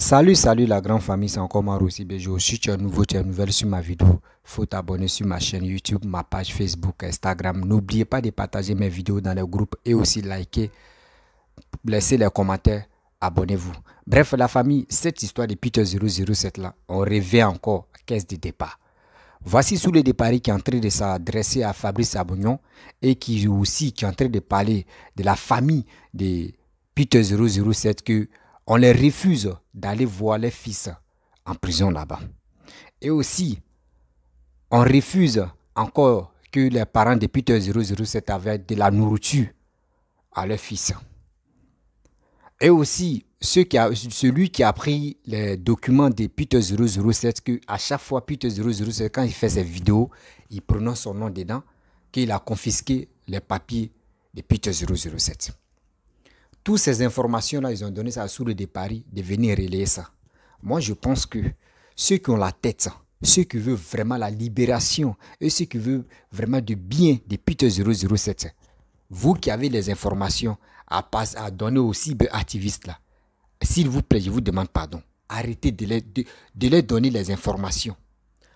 Salut, salut la grande famille, c'est encore Maroussi Bejo. Si tu es nouveau, tu es nouvelle sur ma vidéo, faut t'abonner sur ma chaîne YouTube, ma page Facebook, Instagram. N'oubliez pas de partager mes vidéos dans le groupe et aussi liker, laissez les commentaires, abonnez-vous. Bref, la famille, cette histoire de Peter 007 là, on revient encore à caisse de départ. Voici sous le Paris qui est en train de s'adresser à Fabrice Abognon et qui aussi qui en train de parler de la famille de Peter 007 que on les refuse d'aller voir les fils en prison là-bas. Et aussi, on refuse encore que les parents de Peter 007 avaient de la nourriture à leurs fils. Et aussi, celui qui a pris les documents de Peter 007, que à chaque fois Peter 007, quand il fait ses vidéos, il prononce son nom dedans, qu'il a confisqué les papiers de Peter 007 toutes ces informations-là, ils ont donné ça à Souris de Paris de venir relayer ça. Moi, je pense que ceux qui ont la tête, ceux qui veulent vraiment la libération et ceux qui veulent vraiment du bien des Peter 007, vous qui avez les informations à, à donner aux activistes là s'il vous plaît, je vous demande pardon. Arrêtez de leur donner les informations.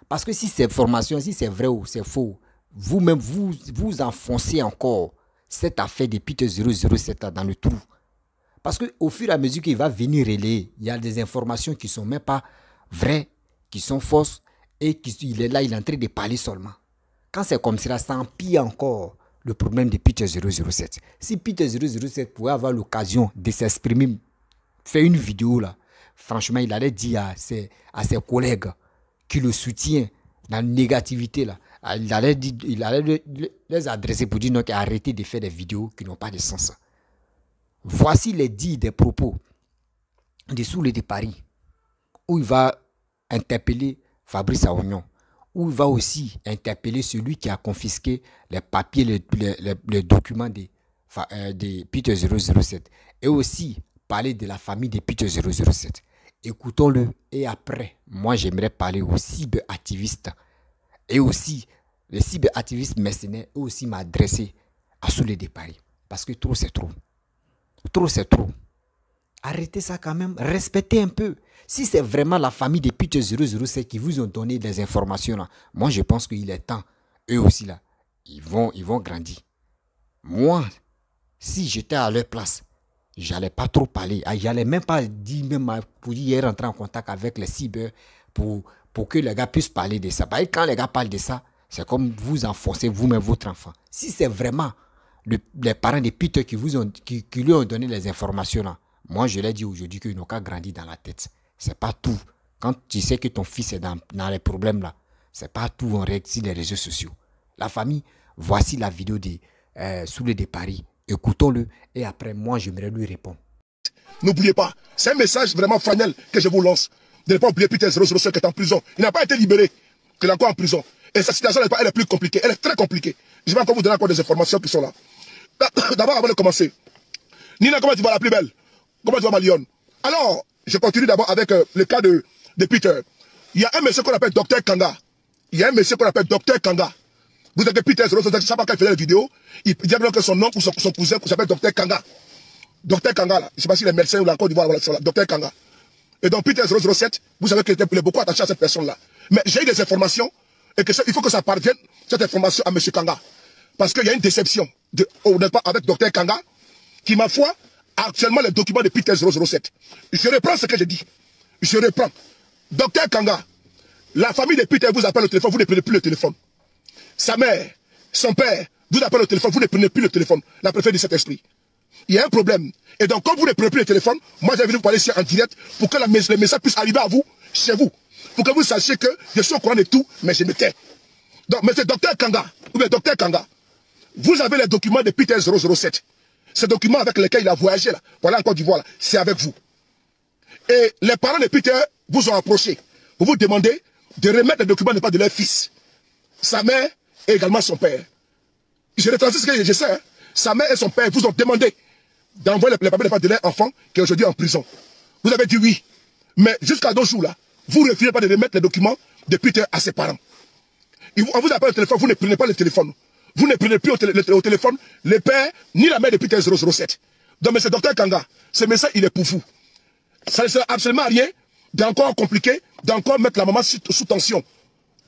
Parce que si ces informations, si c'est vrai ou c'est faux, vous-même, vous, vous enfoncez encore cette affaire des Peter 007 dans le trou. Parce qu'au fur et à mesure qu'il va venir relayer, il y a des informations qui ne sont même pas vraies, qui sont fausses, et qu'il est là, il est en train de parler seulement. Quand c'est comme cela, ça empire encore le problème de Peter 007. Si Peter 007 pouvait avoir l'occasion de s'exprimer, faire une vidéo là, franchement, il allait dire à ses, à ses collègues qui le soutiennent dans la négativité là, il allait, il allait les adresser pour dire non, arrêtez de faire des vidéos qui n'ont pas de sens. Voici les dits des propos de Soulé de Paris, où il va interpeller Fabrice Aognon, où il va aussi interpeller celui qui a confisqué les papiers, les, documents de, euh, Peter 007, et aussi parler de la famille de Peter 007. Écoutons-le, et après, moi j'aimerais parler aux cyberactivistes, et aussi les cyberactivistes mercenaires, et aussi m'adresser à Soulé de Paris, parce que trop c'est trop. Trop, c'est trop. Arrêtez ça quand même. Respectez un peu. Si c'est vraiment la famille des putes 007 qui vous ont donné des informations, moi, je pense qu'il est temps. Eux aussi, là, ils vont, ils vont grandir. Moi, si j'étais à leur place, j'allais pas trop parler. Ah, j'allais même pas dire, même pour rentrer en contact avec les cyber pour, pour que les gars puissent parler de ça. Bah, quand les gars parlent de ça, c'est comme vous enfoncez vous-même votre enfant. Si c'est vraiment les parents de Peter qui, vous ont, qui, lui ont donné les informations là, moi je l'ai dit aujourd'hui que n'ont qu'à grandir dans la tête. C'est pas tout. Quand tu sais que ton fils est dans, dans les problèmes là, c'est pas tout on règle les réseaux sociaux. La famille, voici la vidéo de euh, de Paris. Écoutons-le et après moi j'aimerais lui répondre. N'oubliez pas, c'est un message vraiment fanel que je vous lance. Ne pas oublier Peter 007 qui est en prison. Il n'a pas été libéré, qu'il est encore en prison. Et sa situation elle est plus compliquée, elle est très compliquée. Je vais encore vous donner encore des informations qui sont là. D'abord, avant de commencer, Nina, comment tu vois la plus belle Comment tu vois ma lionne Alors, je continue d'abord avec euh, le cas de, Peter. Il y a un monsieur qu'on appelle Docteur Kanga. Il y a un monsieur qu'on appelle Docteur Kanga. Vous savez que Peter, je ne sais pas quand il faisait la vidéo, il dit que son oncle ou son, cousin, cousin s'appelle Docteur Kanga. Docteur Kanga, là. Je ne sais pas s'il si est médecin ou la Côte d'Ivoire, voilà, Docteur Kanga. Et donc, Peter 007, vous savez qu'il était beaucoup attaché à cette personne-là. Mais j'ai eu des informations, et que il faut que ça parvienne, cette information, à M. Kanga. Parce qu'il y a une déception. On oh, n'est pas avec docteur Kanga, qui, ma foi, actuellement les documents de Peter 007. Je reprends ce que j'ai dit. Je reprends. Docteur Kanga, la famille de Peter vous appelle au téléphone, vous ne prenez plus le téléphone. Sa mère, son père, vous appelle au téléphone, vous ne prenez plus le téléphone. La préfète de cet esprit. Il y a un problème. Et donc, quand vous ne prenez plus le téléphone, moi, j'ai venu vous parler ici en direct pour que la, le message puisse arriver à vous, chez vous. Pour que vous sachiez que je suis au courant de tout, mais je me tais. Donc, monsieur Docteur Kanga, ou bien Docteur Kanga, vous avez les documents de Peter 007. Ces documents avec lesquels il a voyagé, là. Voilà, encore Côte d'Ivoire, c'est avec vous. Et les parents de Peter vous ont approché. Vous vous demandez de remettre les documents de part de leur fils. Sa mère et également son père. Je retranscris ce que je sais. Hein. Sa mère et son père vous ont demandé d'envoyer les papiers de part de leur enfant qui est aujourd'hui en prison. Vous avez dit oui. Mais jusqu'à deux jours là, vous ne refusez pas de remettre les documents de Peter à ses parents. vous, on vous appelle téléphone, vous ne prenez pas le téléphone. Vous ne prenez plus au, téléphone le père ni la mère de Peter 007. Donc, monsieur docteur Kanga, ce message, il est pour vous. Ça ne sert absolument à rien d'encore compliquer, d'encore mettre la maman sous, tension.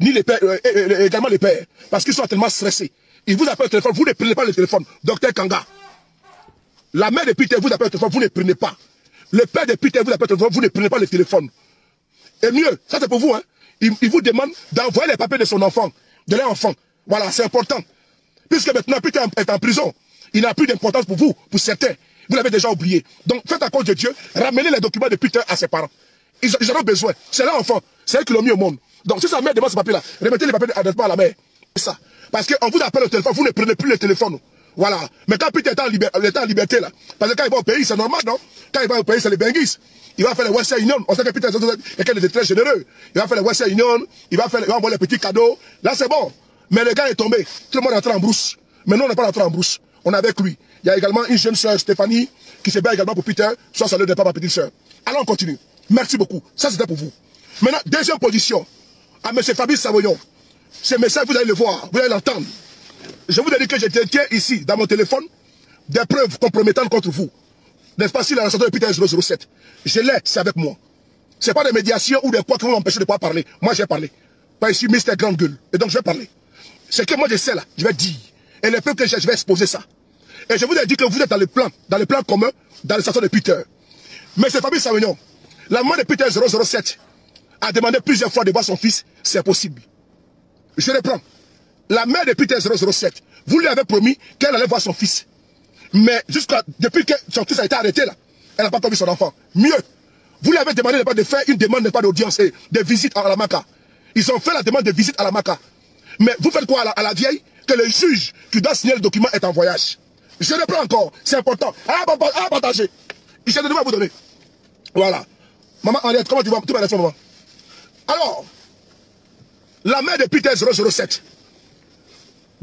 Ni les pères, euh, également les pères. Parce qu'ils sont tellement stressés. Ils vous appellent au téléphone, vous ne prenez pas le téléphone. Docteur Kanga. La mère de Peter vous appelle au téléphone, vous ne prenez pas. Le père de Peter vous appelle au téléphone, vous ne prenez pas le téléphone. Et mieux, ça c'est pour vous, hein. Il, vous demande d'envoyer les papiers de son enfant, de l'enfant. Voilà, c'est important. Puisque maintenant Peter est en prison, il n'a plus d'importance pour vous, pour certains. Vous l'avez déjà oublié. Donc faites à cause de Dieu, ramenez les documents de Peter à ses parents. Ils, en ont besoin. C'est leur enfant. C'est eux qui l'ont mis au monde. Donc si sa mère demande ce papier-là, remettez les papiers à, à la mère. C'est ça. Parce qu'on vous appelle au téléphone, vous ne prenez plus le téléphone. Voilà. Mais quand Peter est en, liberté, là, parce que quand il va au pays, c'est normal, non Quand il va au pays, c'est les Benguis. Il va faire les Western Union. On sait que Peter est quelqu'un de très généreux. Il va faire les Western Union, il va, faire, il va envoyer les petits cadeaux. Là, c'est bon. Mais le gars est tombé. Tout le monde est rentré en brousse. Mais nous, on n'est pas rentré en brousse. On est avec lui. Il y a également une jeune soeur, Stéphanie, qui se bat également pour Peter. Soit l'est de ma petite soeur. Alors, on continue. Merci beaucoup. Ça, c'était pour vous. Maintenant, deuxième position. À M. Fabrice Savoyon. Ce message, vous allez le voir. Vous allez l'entendre. Je vous ai dit que je tiens ici, dans mon téléphone, des preuves compromettantes contre vous. N'est-ce pas si la de Peter 07? Je l'ai, c'est avec moi. Ce n'est pas des médiations ou des quoi qui vont m'empêcher de pas parler. Moi, j'ai parlé. Pas ici, Mr. Grande Gueule. Et donc, je vais parler. Ce que moi je sais là, je vais dire. Et le peuple, que je vais exposer ça. Et je vous ai dit que vous êtes dans le plan, dans le plan commun, dans le station de Peter. Mais c'est Fabrice Savignon. La mère de Peter 007 a demandé plusieurs fois de voir son fils. C'est possible. Je reprends. La mère de Peter 007, vous lui avez promis qu'elle allait voir son fils. Mais jusqu'à depuis que son fils a été arrêté là, elle n'a pas promis son enfant. Mieux, vous lui avez demandé de faire une demande de pas d'audience et de visite à la Maca. Ils ont fait la demande de visite à la Maca. Mais vous faites quoi à la, vieille Que le juge qui doit signer le document est en voyage. Je reprends encore, c'est important. À, partager. Il des devoirs à vous donner. Voilà. Maman Henriette, comment tu vas Tu vas maman. Alors, la mère de Peter 007,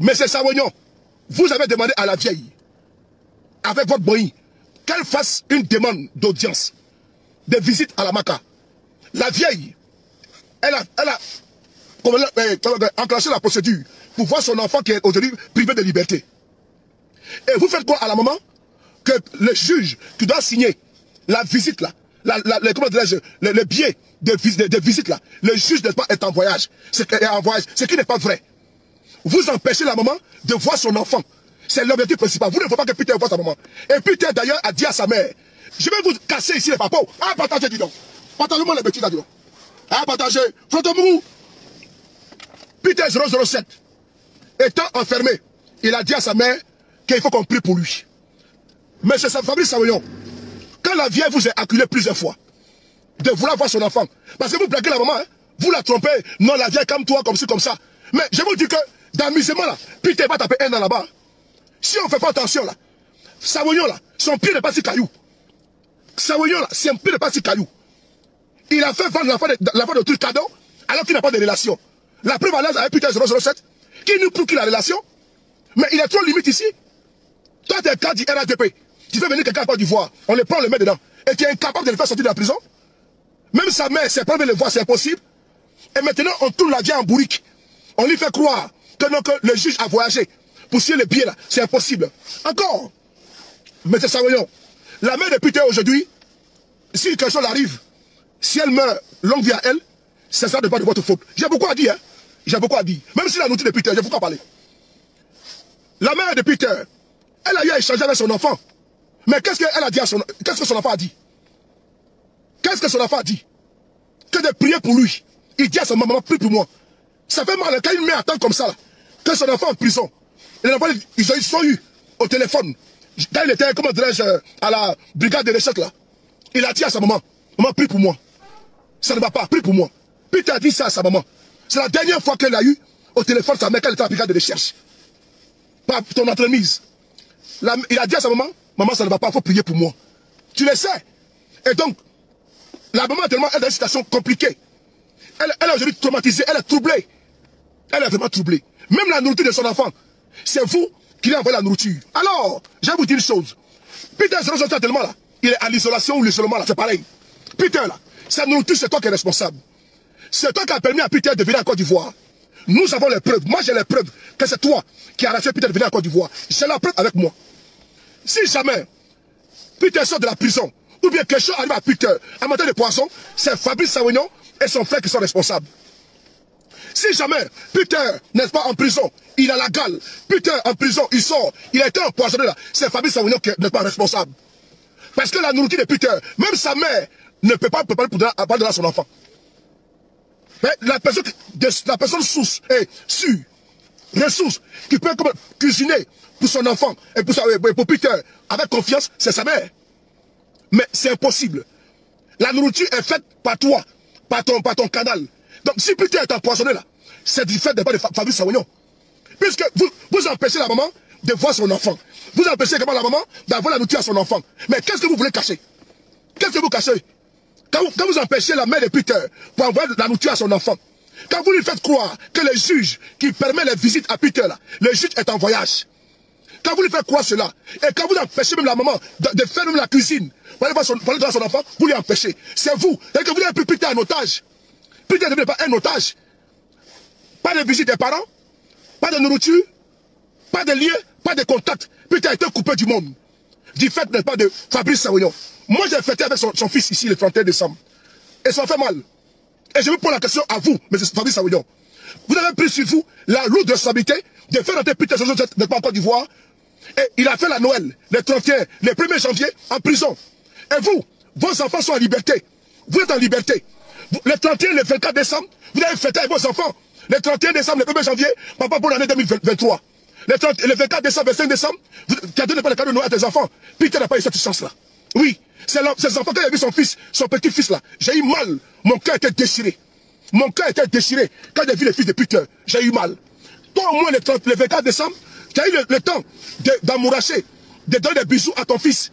Monsieur Savognon, vous avez demandé à la vieille, avec votre boy, qu'elle fasse une demande d'audience, de visite à la Maca. La vieille, elle a, elle a, eh, enclencher la procédure pour voir son enfant qui est aujourd'hui privé de liberté. Et vous faites quoi à la maman Que le juge qui doit signer la visite là, les, comment le, le, biais de, visite là, le juge n'est pas en voyage, ce qui n'est pas vrai. Vous empêchez la maman de voir son enfant. C'est l'objectif principal. Vous ne voulez pas que Peter voit sa maman. Et Peter d'ailleurs a dit à sa mère, je vais vous casser ici les papos Ah, partagez, dis donc. Partagez-moi les bêtises là, dis donc. Ah, partagez. frottez Peter 007, étant enfermé, il a dit à sa mère qu'il faut qu'on prie pour lui. Mais c'est Fabrice Savoyon, quand la vieille vous a acculé plusieurs fois, de vouloir voir son enfant, parce que vous blaguez la maman, hein, vous la trompez, non la vieille comme toi, comme ci, comme ça. Mais je vous dis que d'amusement là, Peter va taper un dans là-bas. Si on ne fait pas attention là, Savoyon là, son pied n'est pas si caillou. Savoyon là, un pied n'est pas si caillou. Il a fait vendre l'enfant de, de, de cadeau alors qu'il n'a pas de relation. La prévalence à Peter 007, qui nous procure la relation. Mais il est trop limite ici. Toi, tu es cas du RATP. Tu fais venir quelqu'un pas du d'Ivoire. On le prend, le met dedans. Et tu es incapable de le faire sortir de la prison. Même sa mère, c'est pas de le voir, c'est impossible. Et maintenant, on tourne la vie en bourrique. On lui fait croire que, le juge a voyagé pour scier les pieds là. C'est impossible. Encore, M. Savoyon, la mère de Peter aujourd'hui, si quelque chose arrive, si elle meurt, longue vie à elle, c'est ça de pas de votre faute. J'ai beaucoup à dire, hein. J'ai beaucoup à dire. Même si la nourriture de Peter, j'ai beaucoup à parler. La mère de Peter, elle a eu à échanger avec son enfant. Mais qu'est-ce qu'elle a dit à son Qu'est-ce que son enfant a dit Qu'est-ce que son enfant a dit Que de prier pour lui. Il dit à sa maman, prie pour moi. Ça fait mal quand une mère attend comme ça, là, que son enfant en prison. ils, ont, ils sont eu au téléphone. Quand il était, comment dirais euh, à la brigade de recherche là, il a dit à sa maman, maman, prie pour moi. Ça ne va pas, prie pour moi. Peter a dit ça à sa maman. C'est la dernière fois qu'elle a eu au téléphone sa mère qu'elle était en brigade de recherche. Par ton entremise. il a dit à sa maman, maman ça ne va pas, il faut prier pour moi. Tu le sais. Et donc, la maman tellement, elle est dans une situation compliquée. Elle, elle est aujourd'hui traumatisée, elle est troublée. Elle est vraiment troublée. Même la nourriture de son enfant, c'est vous qui lui envoyez la nourriture. Alors, je vais vous dire une chose. Peter, c'est tellement là. Il est à l'isolation ou l'isolement là, c'est pareil. Peter là, sa nourriture, c'est toi qui es responsable. C'est toi qui as permis à Peter de venir en Côte d'Ivoire. Nous avons les preuves. Moi, j'ai les preuves que c'est toi qui as rassuré Peter de venir en Côte d'Ivoire. J'ai la preuve avec moi. Si jamais Peter sort de la prison, ou bien quelque chose arrive à Peter, à matin de poisson, c'est Fabrice Savignon et son frère qui sont responsables. Si jamais Peter n'est pas en prison, il a la gale. Peter en prison, il sort, il a été empoisonné là. C'est Fabrice Savignon qui n'est pas responsable. Parce que la nourriture de Peter, même sa mère, ne peut pas préparer pour son enfant. Mais la personne, la personne source et sûre, ressource, qui peut cuisiner pour son enfant et pour, sa, Peter avec confiance, c'est sa mère. Mais c'est impossible. La nourriture est faite par toi, par ton, par ton canal. Donc si Peter est empoisonné là, c'est du fait ne pas de Fabrice Puisque vous, vous empêchez la maman de voir son enfant. Vous empêchez la maman d'avoir la nourriture à son enfant. Mais qu'est-ce que vous voulez cacher Qu'est-ce que vous cachez quand vous, empêchez la mère de Peter pour envoyer de la nourriture à son enfant, quand vous lui faites croire que le juge qui permet les visites à Peter, le juge est en voyage. Quand vous lui faites croire cela, et quand vous empêchez même la maman de, faire même la cuisine, pour aller voir son, enfant, vous lui empêchez. C'est vous. Et que vous avez pris Peter en otage. Peter ne devient pas un otage. Pas de visite des parents, pas de nourriture, pas de lien, pas de contact. Peter a été coupé du monde. Du fait, n'est pas de Fabrice Savoyon. Moi, j'ai fêté avec son, fils ici le 31 décembre. Et ça fait mal. Et je vais poser la question à vous, M. Fabrice Aouillon. Vous avez pris sur vous la lourde responsabilité de faire rentrer Peter Joseph n'est pas en Côte d'Ivoire. Et il a fait la Noël, le 31, le 1er janvier, en prison. Et vous, vos enfants sont en liberté. Vous êtes en liberté. Le 31, le 24 décembre, vous avez fêté avec vos enfants. Le 31 décembre, le 1er janvier, papa pour l'année 2023. Le, 24 décembre, le 5 décembre, tu as donné pas le cadeau de Noël à tes enfants. Peter n'a pas eu cette chance-là. Oui, ses ces enfants, quand j'ai vu son fils, son petit-fils là, j'ai eu mal. Mon cœur était déchiré. Mon cœur était déchiré quand j'ai vu le fils de Peter. J'ai eu mal. Toi au moins le, 24 décembre, tu as eu le, temps d'amouracher, de, donner des bisous à ton fils,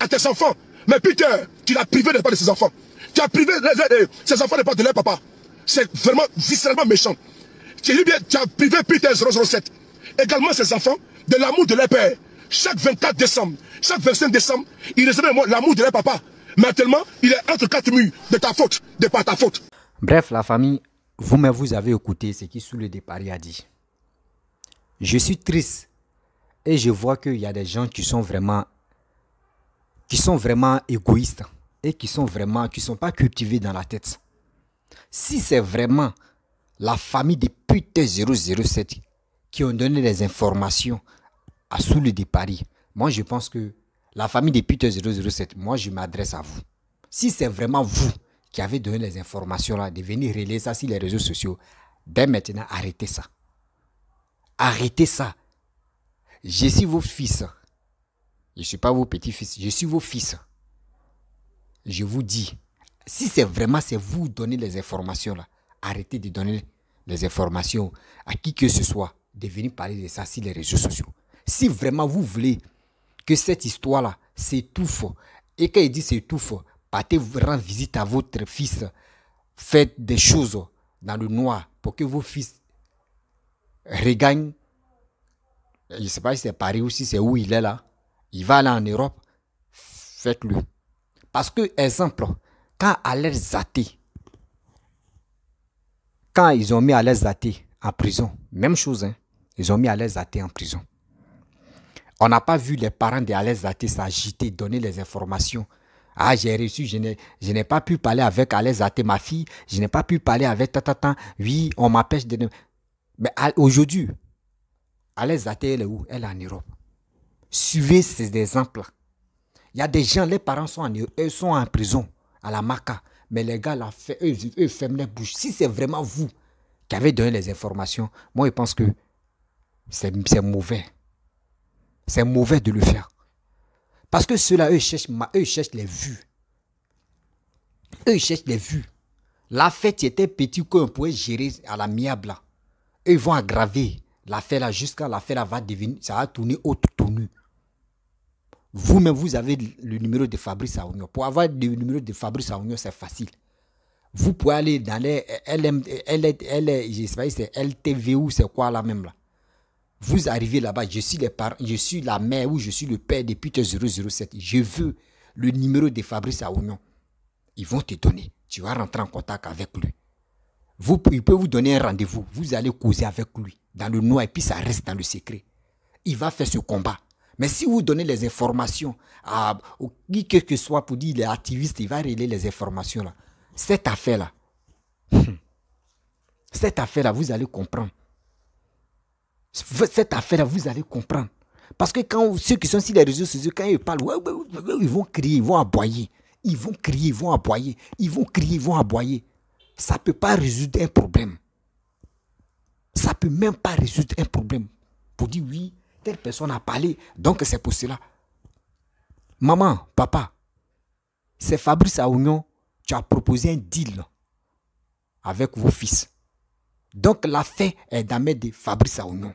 à tes enfants. Mais Peter, tu l'as privé de pas de ses enfants. Tu as privé ses enfants de pas de leur papa. C'est vraiment viscéralement méchant. Tu, as privé rose 007, également ses enfants, de l'amour de leur père. Chaque 24 décembre, chaque 25 décembre, il recevait l'amour de leur papa. Maintenant, il est entre quatre murs, de ta faute, de pas ta faute. Bref, la famille, vous-même, vous avez écouté ce qui sous le Paris a dit. Je suis triste et je vois qu'il y a des gens qui sont vraiment, qui sont vraiment égoïstes et qui sont vraiment, qui sont pas cultivés dans la tête. Si c'est vraiment la famille des putains 007 qui ont donné des informations à Soule de Paris, moi je pense que la famille de Peter 007, moi je m'adresse à vous. Si c'est vraiment vous qui avez donné les informations là, de venir relayer ça sur les réseaux sociaux, dès maintenant arrêtez ça. Arrêtez ça. Je suis vos fils. Je ne suis pas vos petits-fils, je suis vos fils. Je vous dis, si c'est vraiment c'est vous donner les informations là, arrêtez de donner les informations à qui que ce soit de venir parler de ça sur les réseaux sociaux si vraiment vous voulez que cette histoire-là s'étouffe, et quand il dit s'étouffe, partez rendre visite à votre fils, faites des choses dans le noir pour que vos fils regagnent, je ne sais pas si c'est Paris ou si c'est où il est là, il va aller en Europe, faites-le. Parce que, exemple, quand Alain Zaté, quand ils ont mis Alain Zaté en prison, même chose, hein, ils ont mis Alain Zaté en prison. On n'a pas vu les parents de s'agiter, donner les informations. Ah, j'ai reçu, je n'ai pas pu parler avec Alex Zaté, ma fille. Je n'ai pas pu parler avec Tata. Oui, on m'empêche de... Mais aujourd'hui, Alex Zaté, elle est où Elle est en Europe. Suivez ces exemples-là. Il y a des gens, les parents sont en, sont en prison, à la Maca. Mais les gars, là, eux, ferment les bouche. Si c'est vraiment vous qui avez donné les informations, moi, je pense que c'est mauvais. C'est mauvais de le faire. Parce que ceux-là, eux, cherchent, eux, les vues. Eux, ils cherchent les vues. La fête était petite qu'on pouvait gérer à la miable. Eux, ils vont aggraver l'affaire là jusqu'à l'affaire là va devenir, ça va tourner autre tournure. Vous-même, vous avez le numéro de Fabrice Aounion. Pour avoir le numéro de Fabrice Aounion, c'est facile. Vous pouvez aller dans les LM, L, L, L, c'est c'est quoi là même là. Vous arrivez là-bas, je suis les je suis la mère ou je suis le père depuis Peter 007. Je veux le numéro de Fabrice Aoumion. Ils vont te donner. Tu vas rentrer en contact avec lui. Vous, il peut vous donner un rendez-vous. Vous allez causer avec lui dans le noir et puis ça reste dans le secret. Il va faire ce combat. Mais si vous donnez les informations à, qui que ce soit pour dire les est activiste, il va régler les informations là. Cette affaire là, hmm, cette affaire là, vous allez comprendre cette affaire, vous allez comprendre. Parce que quand ceux qui sont sur les réseaux sociaux, quand ils parlent, ils vont crier, ils vont aboyer. Ils vont crier, ils vont aboyer. Ils vont crier, ils vont aboyer. Ça ne peut pas résoudre un problème. Ça ne peut même pas résoudre un problème. Pour dire oui, telle personne a parlé, donc c'est pour cela. Maman, papa, c'est Fabrice Aounion, tu as proposé un deal avec vos fils. Donc la l'affaire est d'amener de Fabrice Aounion.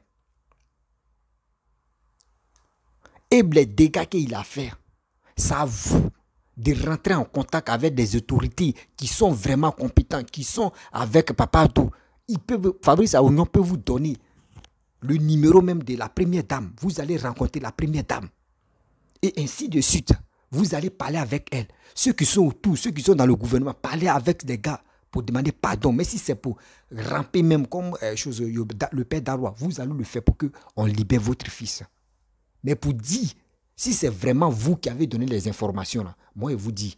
et les dégâts qu'il a fait, ça vous de rentrer en contact avec des autorités qui sont vraiment compétentes, qui sont avec Papa Tout. Ils Fabrice Aounion peut vous donner le numéro même de la première dame. Vous allez rencontrer la première dame. Et ainsi de suite. Vous allez parler avec elle. Ceux qui sont autour, ceux qui sont dans le gouvernement, parler avec des gars pour demander pardon. Mais si c'est pour ramper même comme euh, chose, le père d'Arwa, vous allez le faire pour qu'on libère votre fils. Mais pour dire, si c'est vraiment vous qui avez donné les informations, moi, je vous dis,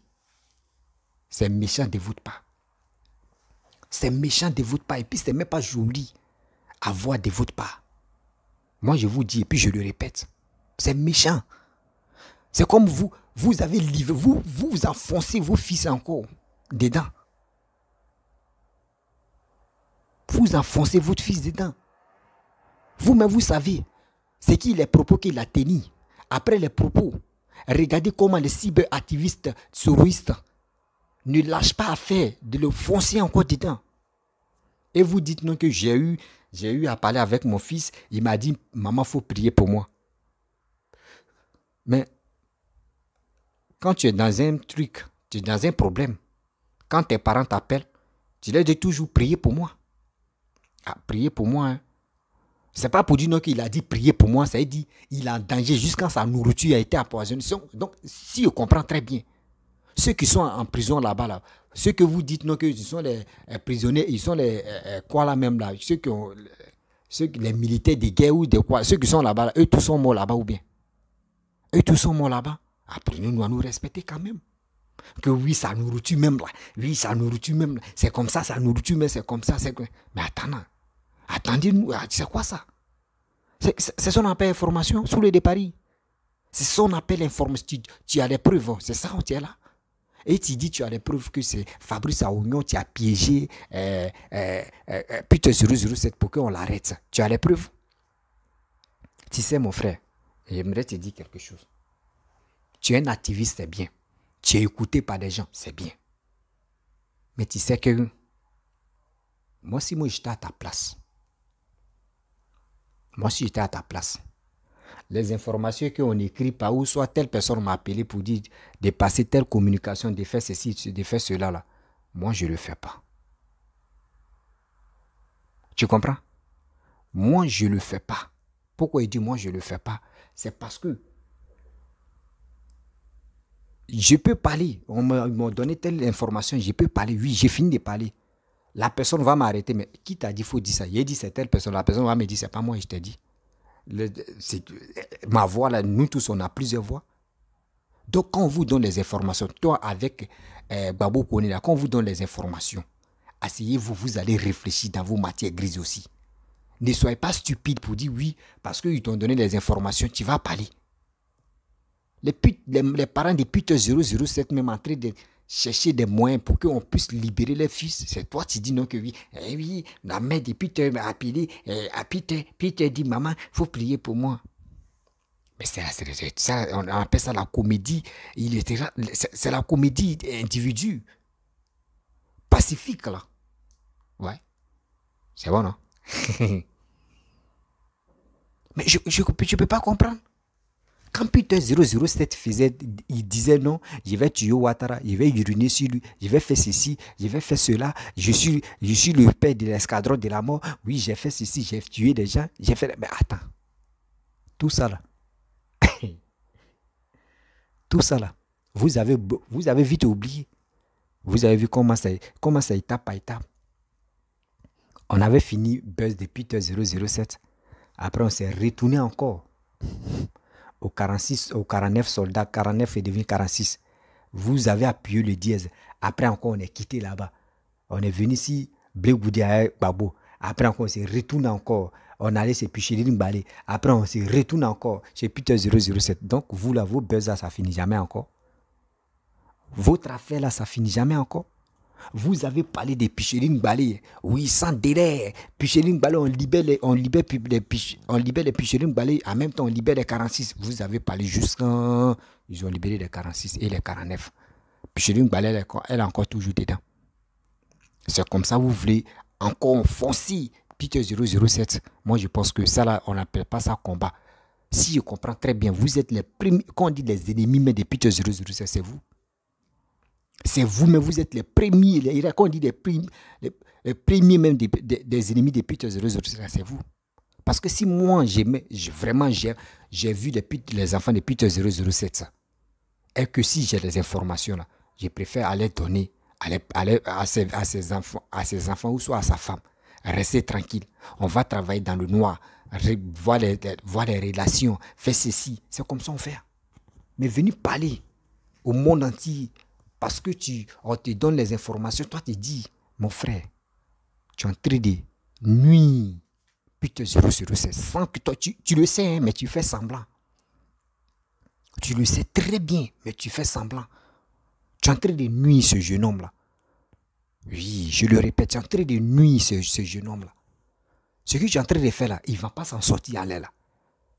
c'est méchant de votre part. C'est méchant de votre part. Et puis, c'est même pas joli à voir de votre part. Moi, je vous dis, et puis je le répète, c'est méchant. C'est comme vous, vous avez livré, vous, vous enfoncez vos fils encore dedans. Vous enfoncez votre fils dedans. Vous-même, vous savez. C'est qui les propos qu'il a tenus Après les propos, regardez comment les cyberactivistes souristes ne lâchent pas à faire de le foncer encore dedans. Et vous dites non que j'ai eu, j'ai eu à parler avec mon fils, il m'a dit maman faut prier pour moi. Mais quand tu es dans un truc, tu es dans un problème, quand tes parents t'appellent, tu leur dis toujours prier pour moi. à ah, prier pour moi, hein n'est pas pour dire qu'il a dit prier pour moi, ça a dit il est en danger jusqu'à sa nourriture a été empoisonnée. Donc, si je comprends très bien, ceux qui sont en prison là-bas, ceux que vous dites non ce sont les euh, prisonniers, ils sont les euh, euh, quoi là même là, ceux qui ont, les militaires des guerre ou de quoi, ceux qui sont là-bas, eux tous sont morts là-bas ou bien Eux tous sont morts là-bas. Après, nous à nous respecter quand même. Que oui, ça nourriture même là. Oui, ça nourriture même. C'est comme ça, ça nourriture, mais c'est comme ça. c'est Mais attends, Attendez-nous, ah, c'est quoi ça C'est son appel information sous le déparis. C'est son appel information. Tu, tu, as les preuves, c'est ça, on es là. Et tu dis, tu as les preuves que c'est Fabrice Aounion qui a piégé euh, euh, euh, 007 euh, pour qu'on l'arrête. Tu as les preuves Tu sais, mon frère, j'aimerais te dire quelque chose. Tu es un activiste, c'est bien. Tu es écouté par des gens, c'est bien. Mais tu sais que moi, si moi j'étais à ta place, moi, si j'étais à ta place, les informations qu'on écrit par où soit telle personne m'a appelé pour dire de passer telle communication, de faire ceci, de faire cela, là. moi je ne le fais pas. Tu comprends Moi je ne le fais pas. Pourquoi il dit moi je ne le fais pas C'est parce que je peux parler. On m'a donné telle information, je peux parler. Oui, j'ai fini de parler. La personne va m'arrêter, mais qui t'a dit, faut dire ça a dit, c'est telle personne. La personne va me dire, c'est pas moi, je t'ai dit. Eh, ma voix, là, nous tous, on a plusieurs voix. Donc, quand on vous donne les informations, toi avec euh, Babou là, quand on vous donne les informations, asseyez-vous, vous allez réfléchir dans vos matières grises aussi. Ne soyez pas stupide pour dire oui, parce qu'ils t'ont donné les informations, tu vas parler. Les, les, parents des putes 007 même en de chercher des moyens pour qu'on puisse libérer les fils. C'est toi qui dis non que oui. Eh oui, la mère de Peter m'a appelé. Eh, à Peter, Peter dit, maman, faut prier pour moi. Mais c'est ça, on appelle ça la comédie. Il était c'est la comédie individu. Pacifique, là. Ouais. C'est bon, non? Mais je ne je peux pas comprendre. Quand Peter 007 faisait, il disait non, je vais tuer Ouattara, je vais uriner sur lui, je vais faire ceci, je vais faire cela, je suis, je suis le père de l'escadron de la mort, oui, j'ai fait ceci, j'ai tué des gens, j'ai fait. Mais attends, tout ça là, tout ça là, vous avez, vous avez vite oublié. Vous avez vu comment ça, comment ça étape par étape. On avait fini Buzz de Peter 007. Après, on s'est retourné encore au 46, au 49 soldats, 49 est devenu 46. Vous avez appuyé le dièse. Après encore, on est quitté là-bas. On est venu ici, Babo. Après encore, on s'est retourne encore. On allait chez les Balé. Après, on s'est retourne encore chez Peter 007. Donc, vous là, vos buzz là, ça finit jamais encore. Votre affaire là, ça finit jamais encore. Vous avez parlé des Picheline Balé. Oui, sans délai. Picheline Balé, on libère les, on libère les, on Picheline Balé. En même temps, on libère les 46. Vous avez parlé jusqu'en. Ils ont libéré les 46 et les 49. Picheline Balé, elle, est encore toujours dedans. C'est comme ça, vous voulez encore enfoncer Peter 007. Moi, je pense que ça, là, on n'appelle pas ça combat. Si je comprends très bien, vous êtes les premiers, quand on dit les ennemis, mais des Peter 007, c'est vous. C'est vous, mais vous êtes les premiers. Il a dit les, les, premiers même des, des, des ennemis des c'est vous. Parce que si moi, j'aimais, vraiment, j'ai vu les, les enfants des putes 007, et que si j'ai des informations, là, je préfère aller donner à, à, ses, enfants, à ses enfants ou soit à sa femme. Restez tranquille. On va travailler dans le noir, voir les, relations, faire ceci. C'est comme ça on fait. Mais venez parler au monde entier, parce que tu, on te donne les informations, toi tu dis, mon frère, tu es en train de nuire. Putain, 007, sans que toi, tu, le sais, hein, mais tu fais semblant. Tu le sais très bien, mais tu fais semblant. Tu es en train de nuire ce jeune homme-là. Oui, je le répète, tu es en train de nuire ce, jeune homme-là. Ce que tu es en train de faire là, il ne va pas s'en sortir à l'air là.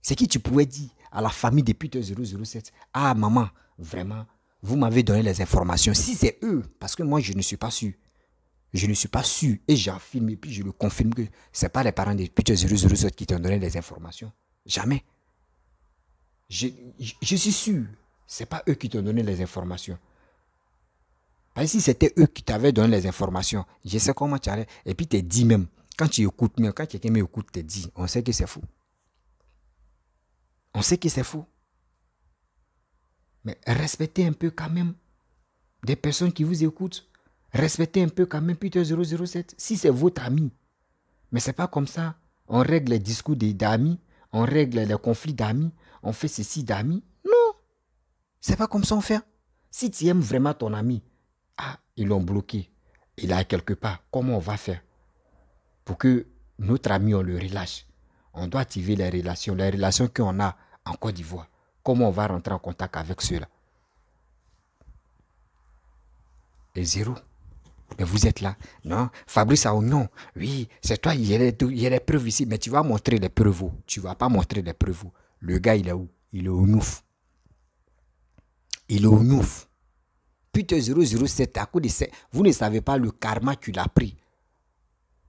Ce que tu pouvais dire à la famille de putain 007, ah maman, vraiment, vous m'avez donné les informations. Si c'est eux, parce que moi, je ne suis pas sûr. Je ne suis pas sûr. Et j'affirme et puis je le confirme que ce n'est pas les parents des putains heureuses qui t'ont donné les informations. Jamais. Je, suis sûr. Ce n'est pas eux qui t'ont donné les informations. Parce que si c'était eux qui t'avaient donné les informations, je sais comment tu allais. Et puis, tu es dit même. Quand tu écoutes, quand quelqu'un m'écoute, tu dit, on sait que c'est fou. On sait que c'est fou. Mais respectez un peu quand même des personnes qui vous écoutent. Respectez un peu quand même Peter 007 si c'est votre ami. Mais c'est pas comme ça. On règle les discours d'amis, on règle les conflits d'amis, on fait ceci d'amis. Non, c'est pas comme ça on fait. Si tu aimes vraiment ton ami, ah, ils l'ont bloqué. Il a quelque part. Comment on va faire pour que notre ami, on le relâche On doit activer les relations, les relations qu'on a en Côte d'Ivoire comment on va rentrer en contact avec ceux-là Et zéro. Mais vous êtes là. Non, Fabrice a non. Oui, c'est toi, il y, a les, preuves ici, mais tu vas montrer les preuves. Tu vas pas montrer les preuves. Le gars, il est où Il est au nouf. Il est au nouf. Putain, 007, à coup de vous ne savez pas le karma qu'il a pris.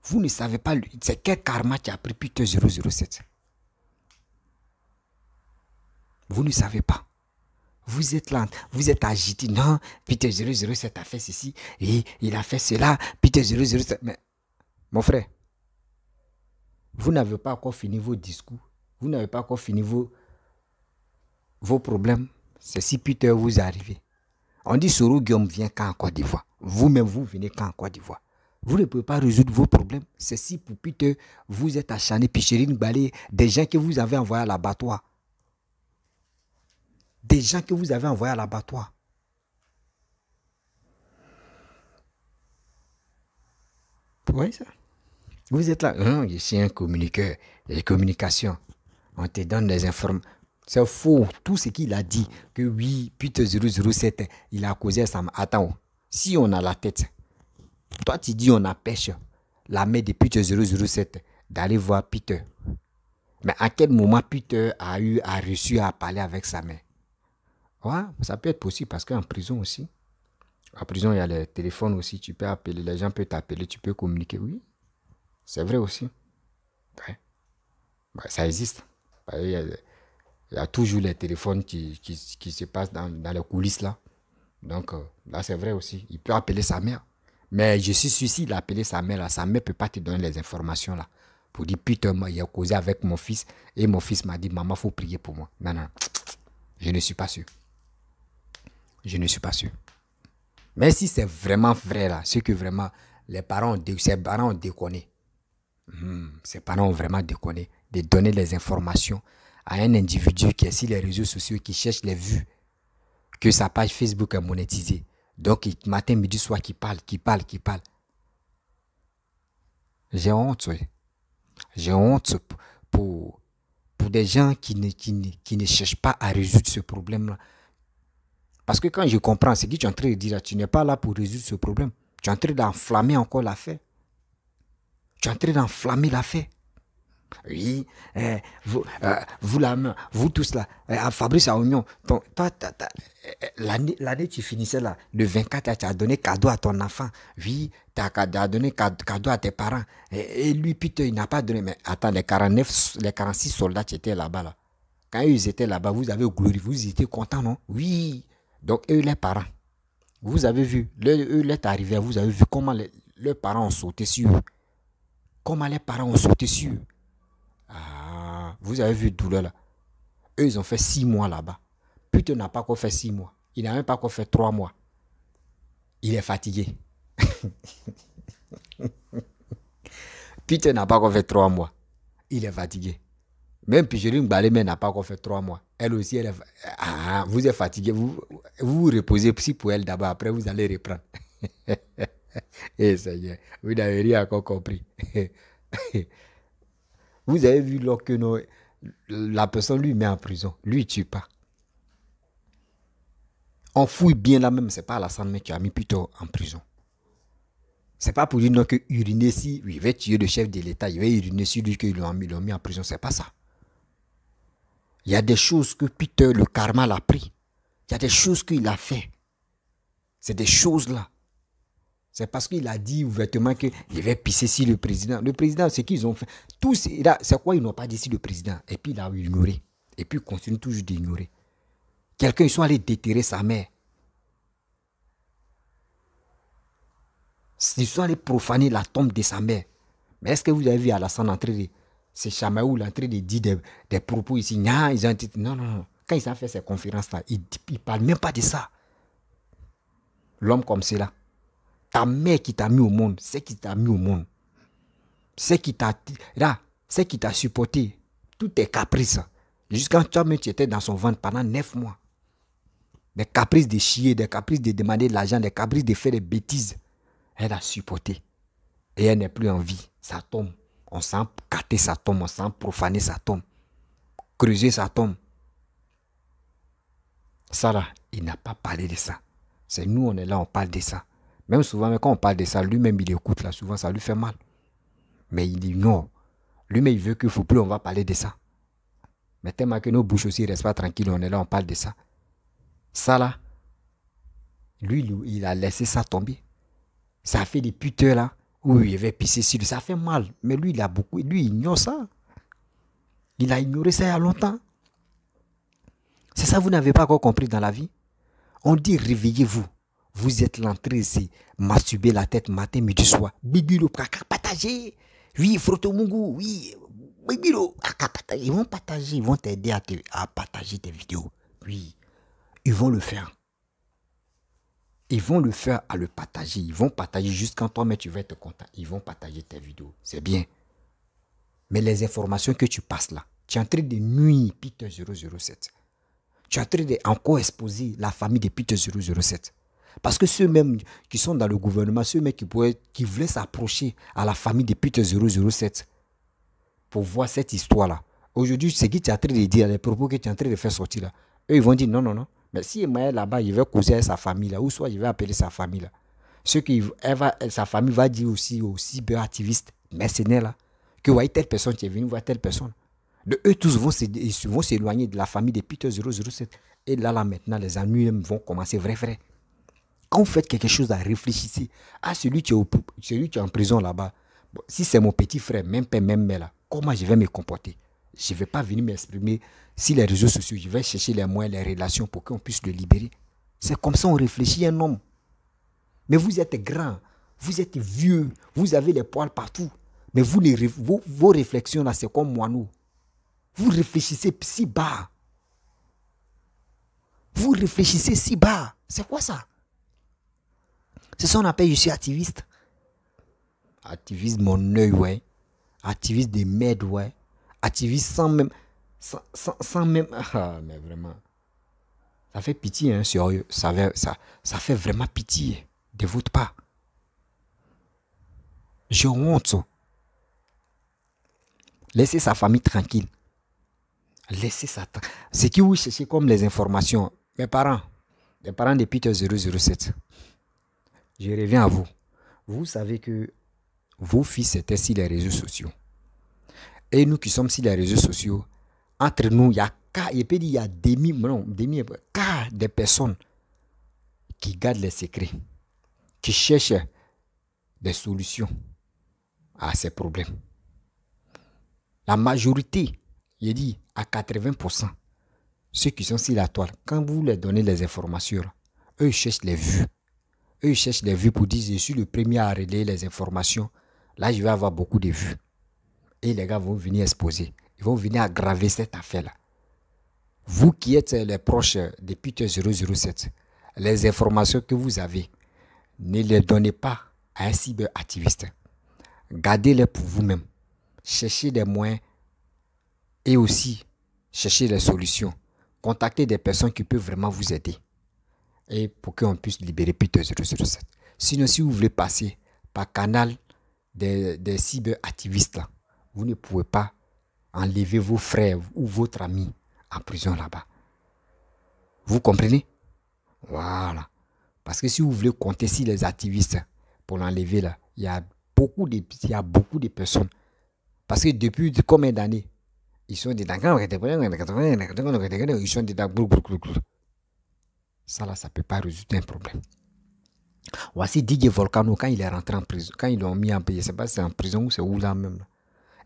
Vous ne savez pas, c'est quel karma tu as pris, putain, 007. Vous ne savez pas. Vous êtes lent. vous êtes agité. Non, Peter 007 a fait ceci et il a fait cela. Peter 007. Mais, mon frère, vous n'avez pas encore fini vos discours. Vous n'avez pas encore fini vos, vos problèmes. C'est si Peter vous arrivez. On dit Soro Guillaume vient quand en Côte d'Ivoire. Vous-même, vous venez quand en Côte d'Ivoire. Vous ne pouvez pas résoudre vos problèmes. C'est si pour Peter, vous êtes acharné, Pichérine balayé. des gens que vous avez envoyés à l'abattoir des gens que vous avez envoyés à l'abattoir. Vous voyez ça Vous êtes là, non, hein, je suis un communiqueur, les communications, on te donne des informations. C'est faux, tout ce qu'il a dit, que oui, Peter 007, il a causé ça. Attends, si on a la tête, toi tu dis on empêche la mère de Peter 007 d'aller voir Peter. Mais à quel moment Peter a eu, a reçu à parler avec sa mère Ouais, ça peut être possible parce qu'en prison aussi, en prison, il y a les téléphones aussi, tu peux appeler, les gens peuvent t'appeler, tu peux communiquer, oui. C'est vrai aussi. Bah, ça existe. Bah, il, y a, toujours les téléphones qui, se passent dans, dans, les coulisses là. Donc euh, là, c'est vrai aussi. Il peut appeler sa mère. Mais je suis sûr, s'il a appelé sa mère sa mère ne peut pas te donner les informations là. Pour dire, putain, il a causé avec mon fils et mon fils m'a dit, maman, faut prier pour moi. Non, non, je ne suis pas sûr. Je ne suis pas sûr. Mais si c'est vraiment vrai, là, ce que vraiment les parents, ces parents ont déconné, hmm, ces parents ont vraiment déconné de donner les informations à un individu qui est sur les réseaux sociaux, qui cherche les vues, que sa page Facebook est monétisée. Donc, matin, midi, soir, qui parle, qui parle, qui parle. J'ai honte, oui. J'ai honte pour, pour des gens qui, qui ne cherchent pas à résoudre ce problème-là. Parce que quand je comprends c'est que tu es en train de dire, tu n'es pas là pour résoudre ce problème. Tu es en train d'enflammer encore la l'affaire. Tu es en train d'enflammer l'affaire. Oui, eh, vous, eh, vous, vous tous là, eh, Fabrice à Oignon, l'année tu finissais là, le 24, tu as donné cadeau à ton enfant. Oui, tu as, donné cadeau à tes parents. Et, lui, putain, il n'a pas donné. Mais attends, les 49, les 46 soldats qui étaient là-bas, là. quand ils étaient là-bas, vous avez glorifié, vous étiez contents, non Oui, donc, eux, les parents, vous avez vu, eux, les arrivés, vous avez vu comment les, leurs parents ont sauté sur eux. Comment les parents ont sauté sur eux. Ah, vous avez vu douleur là. Eux, ils ont fait six mois là-bas. Putain, n'a pas qu'on fait six mois. Il n'a même pas qu'on fait trois mois. Il est fatigué. Peter n'a pas qu'on fait trois mois. Il est fatigué. Même Picheline elle n'a pas encore fait trois mois. Elle aussi, elle est... Ah, vous êtes fatigué. Vous, vous reposez aussi pour elle d'abord. Après, vous allez reprendre. Eh Seigneur, vous n'avez rien encore compris. vous avez vu lorsque la personne lui met en prison. Lui, il tue pas. On fouille bien là même. n'est pas la mais qui a mis plutôt en prison. Ce n'est pas pour dire qu'il que uriner si, il va tuer le chef de l'État, il va uriner sur lui qu'ils l'ont mis, en prison. Ce n'est pas ça. Il y a des choses que Peter, le karma l'a pris. Il y a des choses qu'il a fait. C'est des choses-là. C'est parce qu'il a dit ouvertement qu'il avait pisser sur le président. Le président, c'est qu'ils ont fait. là c'est quoi ils n'ont pas dit sur le président. Et puis il a ignoré. Et puis il continue toujours d'ignorer. Quelqu'un, ils sont allés déterrer sa mère. Ils sont allés profaner la tombe de sa mère. Mais est-ce que vous avez vu Alassane entrer c'est Chamaou, l'entrée de dire des, propos ici. ils ont non, non, non. Quand ils ont fait ces conférences-là, ils ne parlent même pas de ça. L'homme comme cela. Ta mère qui t'a mis au monde, c'est qui t'a mis au monde. C'est qui t'a. Là, c'est qui t'a supporté. Tout tes caprices. Jusqu'à toi-même, tu étais dans son ventre pendant neuf mois. Des caprices de chier, des caprices de demander de l'argent, des caprices de faire des bêtises. Elle a supporté. Et elle n'est plus en vie. Ça tombe. On sent gâter sa tombe, on sent profaner sa tombe, creuser sa tombe. Ça là, il n'a pas parlé de ça. C'est nous, on est là, on parle de ça. Même souvent, quand on parle de ça, lui-même, il écoute là, souvent, ça lui fait mal. Mais il dit non. Lui-même, il veut qu'il faut plus, on va parler de ça. Mais tellement que nos bouches aussi ne restent pas tranquilles, on est là, on parle de ça. Ça là, lui, il a laissé ça tomber. Ça fait des puteurs là oui, il pissé sur ça fait mal. Mais lui, il a beaucoup, lui, il ignore ça. Il a ignoré ça il y a longtemps. C'est ça, vous n'avez pas encore compris dans la vie. On dit réveillez-vous. Vous êtes l'entrée C'est masturber la tête matin, midi, soir. Bibilo, caca, partagez. Oui, mungu, oui. Bibilo, Ils vont partager, ils vont t'aider à partager tes vidéos. Oui, ils vont le faire. Ils vont le faire à le partager. Ils vont partager jusqu'en toi, mais tu vas être content. Ils vont partager tes vidéos. C'est bien. Mais les informations que tu passes là, tu es en train de nuire Peter 007. Tu es en train d'encore exposer la famille de Peter 007. Parce que ceux-mêmes qui sont dans le gouvernement, ceux-mêmes qui, qui voulaient s'approcher à la famille de Peter 007 pour voir cette histoire-là. Aujourd'hui, ce qui tu es en train de dire, les propos que tu es en train de faire sortir là, eux, ils vont dire non, non, non. Mais si moi là-bas, il vais causer à sa famille, là, ou soit il vais appeler sa famille. Ce sa famille va dire aussi aux cyberactivistes mercenaires, que voyez telle personne qui est venue voir telle personne. De eux tous vont s'éloigner de la famille de Peter 007. Et là, là, maintenant, les ennuis vont commencer vrai, vrai. Quand vous faites quelque chose, réfléchissez à ah, celui qui est, celui qui est en prison là-bas. si c'est mon petit frère, même père, même mère, là, comment je vais me comporter je ne vais pas venir m'exprimer sur les réseaux sociaux. Je vais chercher les moyens, les relations pour qu'on puisse le libérer. C'est comme ça on réfléchit un homme. Mais vous êtes grand, vous êtes vieux, vous avez les poils partout. Mais vous, vos, réflexions là, c'est comme moi nous. Vous réfléchissez si bas. Vous réfléchissez si bas. C'est quoi ça C'est ça qu'on appelle, je suis activiste. Activiste, mon œil, ouais. Activiste des merde, ouais activiste sans même... Sans, sans, même... Ah, mais vraiment. Ça fait pitié, hein, sérieux. Ça, ça, ça fait vraiment pitié de votre part. J'ai honte. Laissez sa famille tranquille. Laissez sa... Ce qui vous cherchez comme les informations, mes parents, les parents de Peter 007, je reviens à vous. Vous savez que vos fils étaient sur les réseaux sociaux. Et nous qui sommes sur les réseaux sociaux, entre nous, il y a des je il y a demi, non, demi, de personnes qui gardent les secrets, qui cherchent des solutions à ces problèmes. La majorité, je dis à 80%, ceux qui sont sur la toile, quand vous leur donnez les informations, eux cherchent les vues. Eux cherchent les vues pour dire je suis le premier à relayer les informations. Là, je vais avoir beaucoup de vues. Et les gars vont venir exposer. Ils vont venir aggraver cette affaire-là. Vous qui êtes euh, les proches euh, de Peter 007, les informations que vous avez, ne les donnez pas à un cyberactiviste. Gardez-les pour vous-même. Cherchez des moyens et aussi cherchez des solutions. Contactez des personnes qui peuvent vraiment vous aider et pour qu'on puisse libérer Peter 007. Sinon, si vous voulez passer par canal des, des cyberactivistes, là, vous ne pouvez pas enlever vos frères ou votre ami en prison là-bas. Vous comprenez Voilà. Parce que si vous voulez compter si les activistes pour l'enlever là, il y a beaucoup de, il y a beaucoup de personnes. Parce que depuis combien d'années ils sont dedans. Ils sont dedans. Ça là, ça ne peut pas résoudre un problème. Voici Didier Volcano, quand il est rentré en prison, quand ils l'ont mis en prison, je sais pas si c'est en prison ou c'est où là même.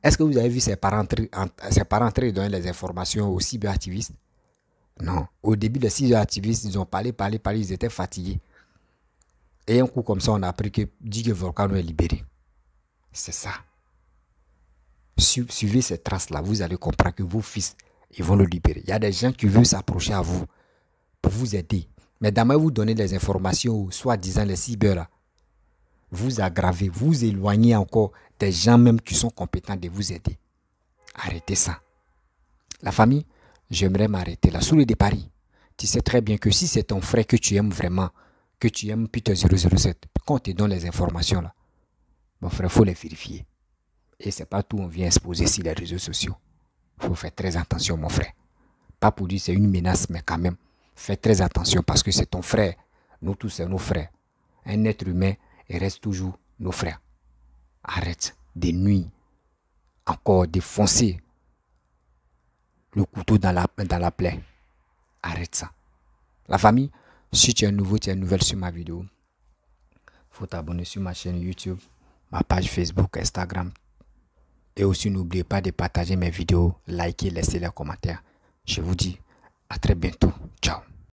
Est-ce que vous avez vu ses parents, entrer parents donner les informations aux cyberactivistes Non. Au début, les cyberactivistes, ils ont parlé, parlé, parlé, ils étaient fatigués. Et un coup comme ça, on a appris que Digue Volcano est libéré. C'est ça. Suivez cette trace là vous allez comprendre que vos fils, ils vont le libérer. Il y a des gens qui veulent s'approcher à vous pour vous aider. Mais d'abord, vous donnez des informations, aux soi disant les cyber, là, vous aggravez, vous éloignez encore des gens même qui sont compétents de vous aider. Arrêtez ça. La famille, j'aimerais m'arrêter là. Sous le départ, tu sais très bien que si c'est ton frère que tu aimes vraiment, que tu aimes Peter 007, quand tu donnes les informations là, mon frère, il faut les vérifier. Et c'est pas tout, on vient exposer sur les réseaux sociaux. Il faut faire très attention, mon frère. Pas pour dire c'est une menace, mais quand même, fais très attention parce que c'est ton frère. Nous tous, c'est nos frères. Un être humain et toujours nos frères. Arrête des nuits encore défoncer le couteau dans la, dans la plaie. Arrête ça. La famille, si tu es nouveau, tu es nouvelle sur ma vidéo, faut t'abonner sur ma chaîne YouTube, ma page Facebook, Instagram. Et aussi, n'oubliez pas de partager mes vidéos, liker, laisser les commentaires. Je vous dis à très bientôt. Ciao.